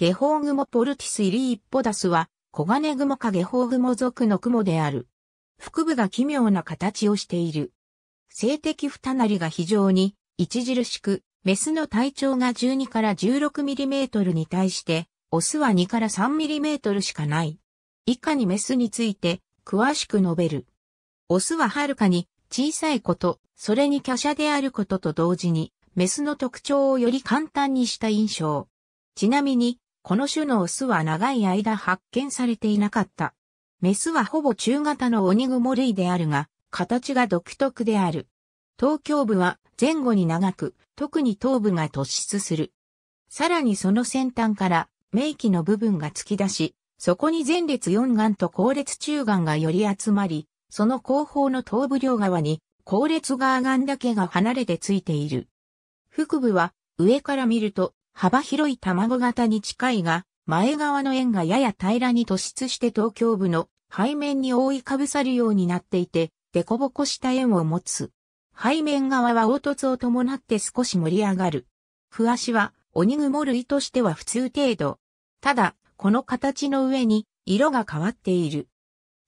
ゲホウグモポルティスイリーッポダスは、コガネグモかゲホウグモ属の雲である。腹部が奇妙な形をしている。性的二なりが非常に、著しく、メスの体長が12から1 6トルに対して、オスは2から3トルしかない。以下にメスについて、詳しく述べる。オスははるかに、小さいこと、それに華奢であることと同時に、メスの特徴をより簡単にした印象。ちなみに、この種のオスは長い間発見されていなかった。メスはほぼ中型のオニグモ類であるが、形が独特である。東京部は前後に長く、特に頭部が突出する。さらにその先端から名器の部分が突き出し、そこに前列四眼と後列中眼がより集まり、その後方の頭部両側に後列側眼だけが離れてついている。腹部は上から見ると幅広い卵型に近いが、前側の円がやや平らに突出して東京部の背面に覆いかぶさるようになっていて、凸凹した円を持つ。背面側は凹凸を伴って少し盛り上がる。ふしは、鬼ぐもる類としては普通程度。ただ、この形の上に、色が変わっている。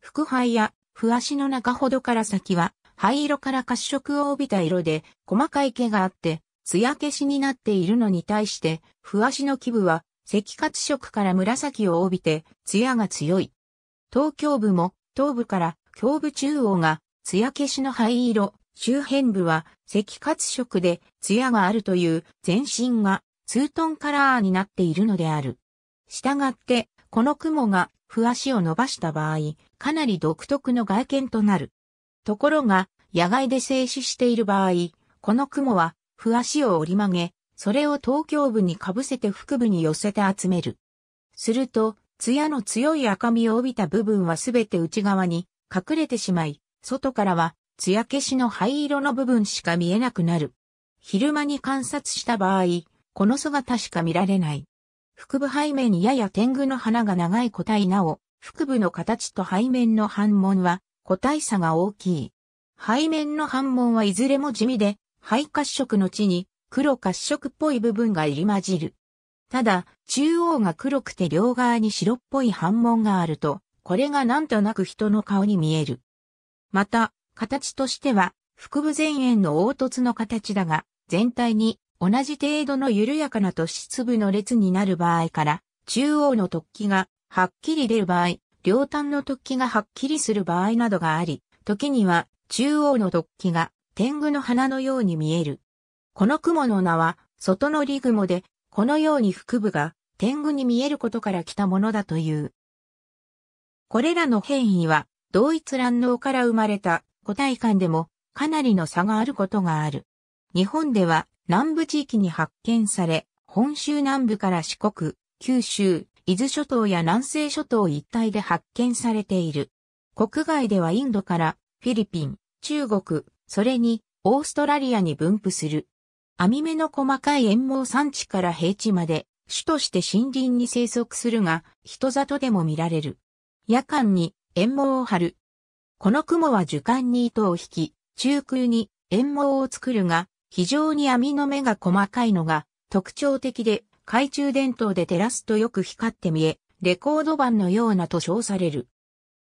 腹肺や、ふしの中ほどから先は、灰色から褐色を帯びた色で、細かい毛があって、艶消しになっているのに対して、不足の基部は赤褐色から紫を帯びて、艶が強い。東京部も、東部から胸部中央が、艶消しの灰色、周辺部は赤褐色で、艶があるという全身が、ツートンカラーになっているのである。したがって、この雲が、不足を伸ばした場合、かなり独特の外見となる。ところが、野外で静止している場合、この雲はふ足を折り曲げ、それを東京部にかぶせて腹部に寄せて集める。すると、艶の強い赤みを帯びた部分はすべて内側に隠れてしまい、外からは艶消しの灰色の部分しか見えなくなる。昼間に観察した場合、この姿しか見られない。腹部背面やや天狗の花が長い個体なお、腹部の形と背面の反紋は個体差が大きい。背面の反紋はいずれも地味で、灰褐色の地に黒褐色っぽい部分が入り混じる。ただ、中央が黒くて両側に白っぽい斑紋があると、これがなんとなく人の顔に見える。また、形としては、腹部前縁の凹凸の形だが、全体に同じ程度の緩やかな突粒の列になる場合から、中央の突起がはっきり出る場合、両端の突起がはっきりする場合などがあり、時には中央の突起が天狗の花のように見える。この雲の名は、外のリ雲で、このように腹部が天狗に見えることから来たものだという。これらの変異は、同一卵脳から生まれた個体間でもかなりの差があることがある。日本では南部地域に発見され、本州南部から四国、九州、伊豆諸島や南西諸島一帯で発見されている。国外ではインドからフィリピン、中国、それに、オーストラリアに分布する。網目の細かい炎毛産地から平地まで、種として森林に生息するが、人里でも見られる。夜間に炎毛を張る。この雲は樹幹に糸を引き、中空に炎毛を作るが、非常に網の目が細かいのが特徴的で、懐中電灯で照らすとよく光って見え、レコード版のようなと称される。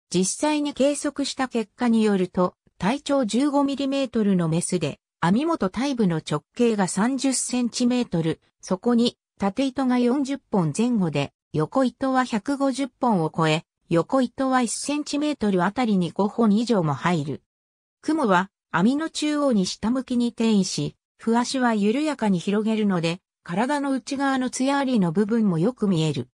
実際に計測した結果によると、体長 15mm のメスで、網元体部の直径が 30cm、そこに縦糸が40本前後で、横糸は150本を超え、横糸は 1cm あたりに5本以上も入る。雲は網の中央に下向きに転移し、不足は緩やかに広げるので、体の内側の艶ありの部分もよく見える。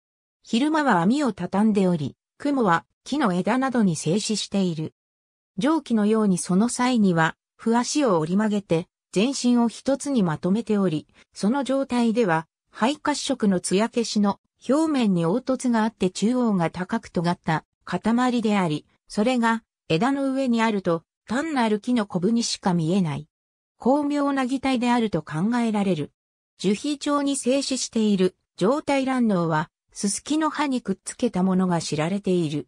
昼間は網を畳んでおり、雲は木の枝などに静止している。蒸気のようにその際には、不足を折り曲げて、全身を一つにまとめており、その状態では、肺褐色の艶消しの表面に凹凸があって中央が高く尖った塊であり、それが枝の上にあると単なる木のコブにしか見えない。巧妙な擬態であると考えられる。樹皮腸に静止している状態卵脳は、ススキの葉にくっつけたものが知られている。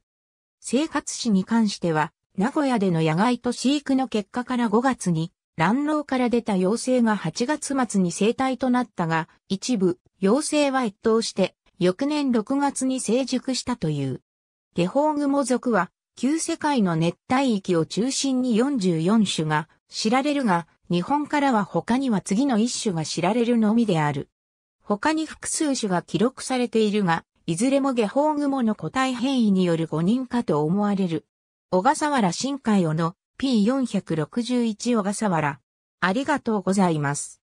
生活史に関しては、名古屋での野外と飼育の結果から5月に、卵老から出た陽性が8月末に生体となったが、一部、陽性は越冬して、翌年6月に成熟したという。下方ウグモは、旧世界の熱帯域を中心に44種が知られるが、日本からは他には次の1種が知られるのみである。他に複数種が記録されているが、いずれも下方ウグモの個体変異による誤認かと思われる。小笠原深海尾の P461 小笠原。ありがとうございます。